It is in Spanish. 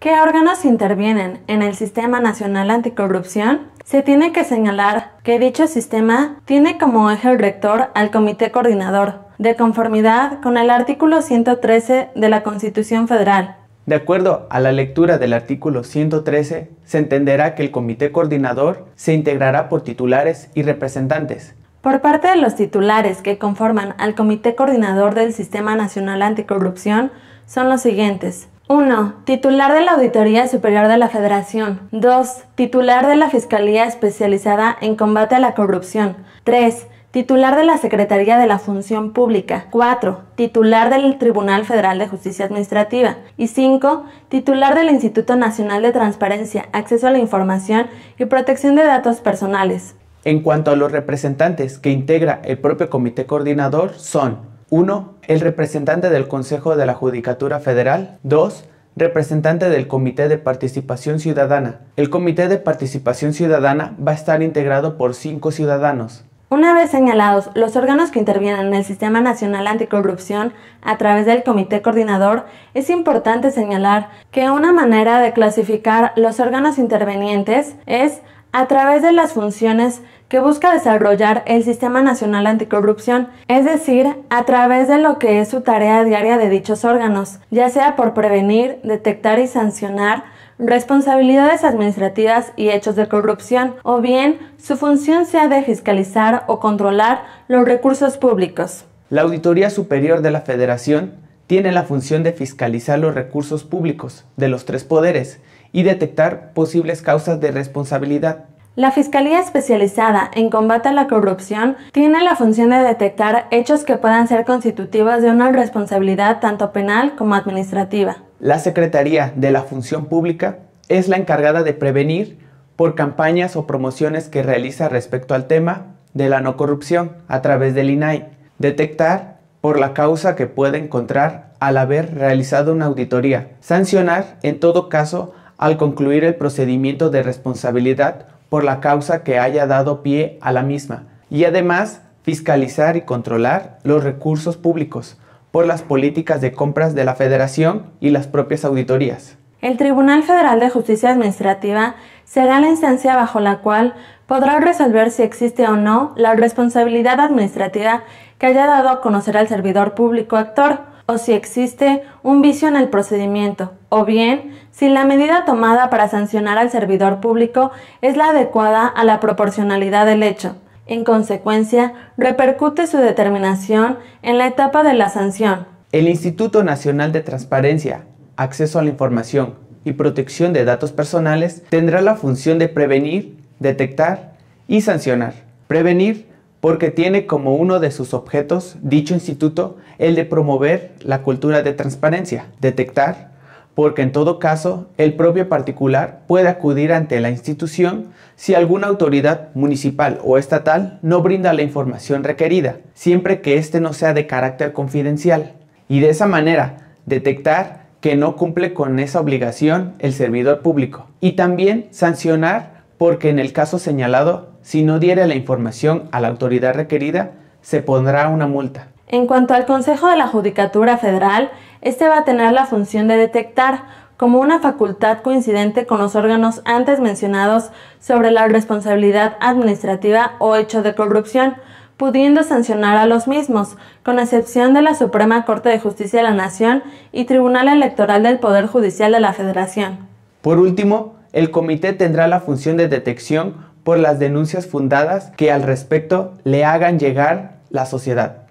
¿Qué órganos intervienen en el Sistema Nacional Anticorrupción? Se tiene que señalar que dicho sistema tiene como eje rector al Comité Coordinador, de conformidad con el artículo 113 de la Constitución Federal. De acuerdo a la lectura del artículo 113, se entenderá que el Comité Coordinador se integrará por titulares y representantes, por parte de los titulares que conforman al Comité Coordinador del Sistema Nacional Anticorrupción son los siguientes. 1. Titular de la Auditoría Superior de la Federación. 2. Titular de la Fiscalía Especializada en Combate a la Corrupción. 3. Titular de la Secretaría de la Función Pública. 4. Titular del Tribunal Federal de Justicia Administrativa. Y 5. Titular del Instituto Nacional de Transparencia, Acceso a la Información y Protección de Datos Personales. En cuanto a los representantes que integra el propio Comité Coordinador, son 1 el representante del Consejo de la Judicatura Federal, 2. Representante del Comité de Participación Ciudadana. El Comité de Participación Ciudadana va a estar integrado por cinco ciudadanos. Una vez señalados los órganos que intervienen en el Sistema Nacional Anticorrupción a través del Comité Coordinador, es importante señalar que una manera de clasificar los órganos intervenientes es a través de las funciones que busca desarrollar el Sistema Nacional Anticorrupción, es decir, a través de lo que es su tarea diaria de dichos órganos, ya sea por prevenir, detectar y sancionar responsabilidades administrativas y hechos de corrupción, o bien su función sea de fiscalizar o controlar los recursos públicos. La Auditoría Superior de la Federación tiene la función de fiscalizar los recursos públicos de los tres poderes y detectar posibles causas de responsabilidad. La Fiscalía Especializada en Combate a la Corrupción tiene la función de detectar hechos que puedan ser constitutivos de una responsabilidad tanto penal como administrativa. La Secretaría de la Función Pública es la encargada de prevenir por campañas o promociones que realiza respecto al tema de la no corrupción a través del INAI, detectar por la causa que pueda encontrar al haber realizado una auditoría. Sancionar, en todo caso, al concluir el procedimiento de responsabilidad por la causa que haya dado pie a la misma. Y además, fiscalizar y controlar los recursos públicos por las políticas de compras de la Federación y las propias auditorías. El Tribunal Federal de Justicia Administrativa será la instancia bajo la cual podrá resolver si existe o no la responsabilidad administrativa que haya dado a conocer al servidor público actor o si existe un vicio en el procedimiento o bien si la medida tomada para sancionar al servidor público es la adecuada a la proporcionalidad del hecho. En consecuencia, repercute su determinación en la etapa de la sanción. El Instituto Nacional de Transparencia, acceso a la información y protección de datos personales tendrá la función de prevenir, detectar y sancionar. Prevenir porque tiene como uno de sus objetos dicho instituto el de promover la cultura de transparencia. Detectar porque en todo caso el propio particular puede acudir ante la institución si alguna autoridad municipal o estatal no brinda la información requerida, siempre que éste no sea de carácter confidencial. Y de esa manera, detectar que no cumple con esa obligación el servidor público. Y también sancionar porque en el caso señalado, si no diera la información a la autoridad requerida, se pondrá una multa. En cuanto al Consejo de la Judicatura Federal, este va a tener la función de detectar como una facultad coincidente con los órganos antes mencionados sobre la responsabilidad administrativa o hecho de corrupción, pudiendo sancionar a los mismos, con excepción de la Suprema Corte de Justicia de la Nación y Tribunal Electoral del Poder Judicial de la Federación. Por último, el comité tendrá la función de detección por las denuncias fundadas que al respecto le hagan llegar la sociedad.